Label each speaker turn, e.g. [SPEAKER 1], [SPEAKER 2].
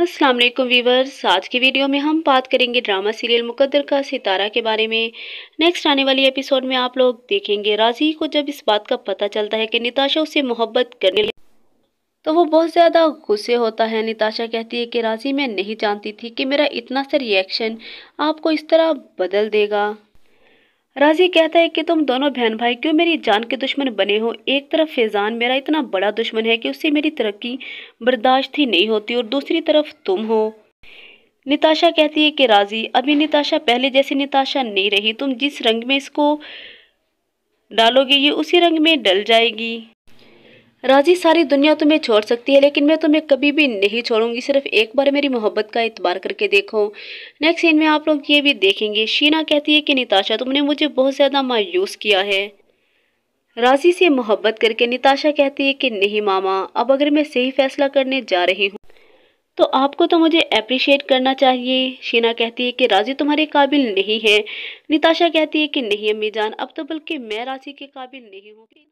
[SPEAKER 1] अस्सलाम वालेकुम वीवर्स आज की वीडियो में हम बात करेंगे ड्रामा सीरियल मुकद्दर का सितारा के बारे में नेक्स्ट आने वाली एपिसोड में आप लोग देखेंगे राजी को जब इस बात का पता चलता है कि निताशा उससे मोहब्बत करने लगी तो वो बहुत ज़्यादा गुस्से होता है निताशा कहती है कि राजी मैं नहीं जानती थी कि मेरा इतना सा रिएक्शन आपको इस तरह बदल देगा राजी कहता है कि तुम दोनों बहन भाई क्यों मेरी जान के दुश्मन बने हो एक तरफ फैज़ान मेरा इतना बड़ा दुश्मन है कि उससे मेरी तरक्की बर्दाश्त ही नहीं होती और दूसरी तरफ तुम हो निताशा कहती है कि राजी अभी निताशा पहले जैसी निताशा नहीं रही तुम जिस रंग में इसको डालोगे ये उसी रंग में डल जाएगी राजी सारी दुनिया तुम्हें छोड़ सकती है लेकिन मैं तुम्हें कभी भी नहीं छोड़ूंगी सिर्फ एक बार मेरी मोहब्बत का इतबार करके देखो नेक्स्ट सीन में आप लोग ये भी देखेंगे शीना कहती है कि निताशा तुमने मुझे बहुत ज़्यादा मायूस किया है राजी से मोहब्बत करके निताशा कहती है कि नहीं मामा अब अगर मैं सही फैसला करने जा रही हूँ तो आपको तो मुझे अप्रिशिएट करना चाहिए शीना कहती है कि राजी तुम्हारे काबिल नहीं है निताशा कहती है कि नहीं अम्मी जान अब तो बल्कि मैं राजी के काबिल नहीं हूँ